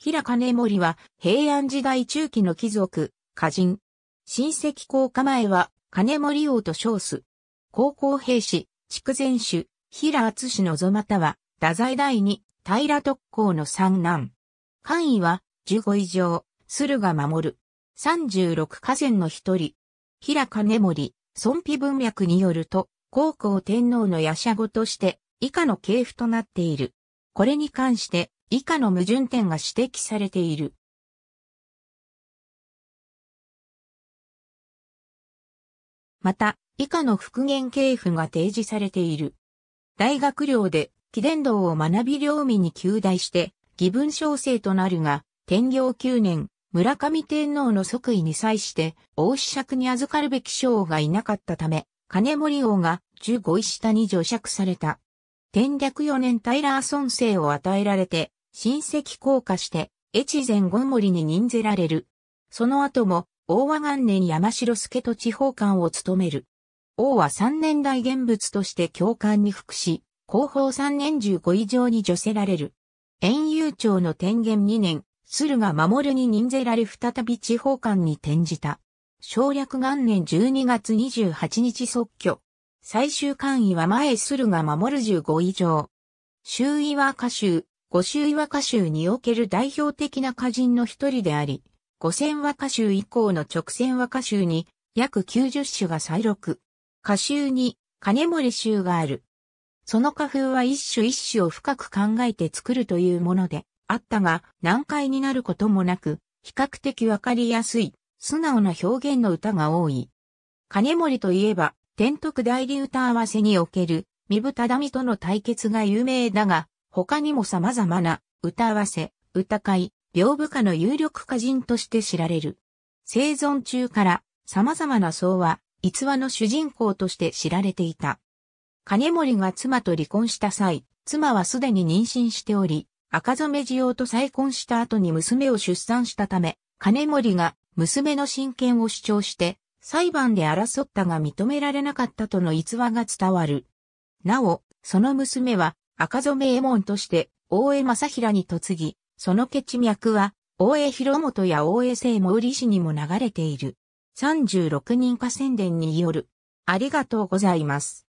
平金森は平安時代中期の貴族、家人。親戚公家前は金森王と称す。高校兵士、筑前主、平厚氏のぞまたは、太宰第二、平特攻の三男。官位は十五以上、駿河守る。十六河川の一人。平金森、孫皮文脈によると、高校天皇の夜叉語として、以下の系譜となっている。これに関して、以下の矛盾点が指摘されている。また、以下の復元系譜が提示されている。大学寮で、貴伝道を学び領民に旧大して、義文小生となるが、天行九年、村上天皇の即位に際して、王子爵に預かるべき将がいなかったため、金森王が十五位下に除爵された。天略四年タイラー孫生を与えられて、親戚降下して、越前五森に任ぜられる。その後も、王和元年山城助と地方官を務める。王は三年代現物として教官に服し、後方三年十五以上に除せられる。遠遊町の天元二年、駿河守に任ぜられ再び地方官に転じた。省略元年十二月二十八日即挙。最終官位は前駿河守十五以上。周囲は歌州、五州和歌集における代表的な歌人の一人であり、五千和歌集以降の直線和歌集に約90種が再録。歌集に金森集がある。その歌風は一首一首を深く考えて作るというものであったが、難解になることもなく、比較的わかりやすい、素直な表現の歌が多い。金森といえば、天徳代理歌合わせにおける、三豚忠みとの対決が有名だが、他にも様々な歌合わせ、歌会、屏風家の有力歌人として知られる。生存中から様々な僧は逸話の主人公として知られていた。金森が妻と離婚した際、妻はすでに妊娠しており、赤染二郎と再婚した後に娘を出産したため、金森が娘の親権を主張して、裁判で争ったが認められなかったとの逸話が伝わる。なお、その娘は赤染衛門として大江正平に嫁ぎ、その血脈は大江広元や大江聖毛利氏にも流れている。36人河宣伝による。ありがとうございます。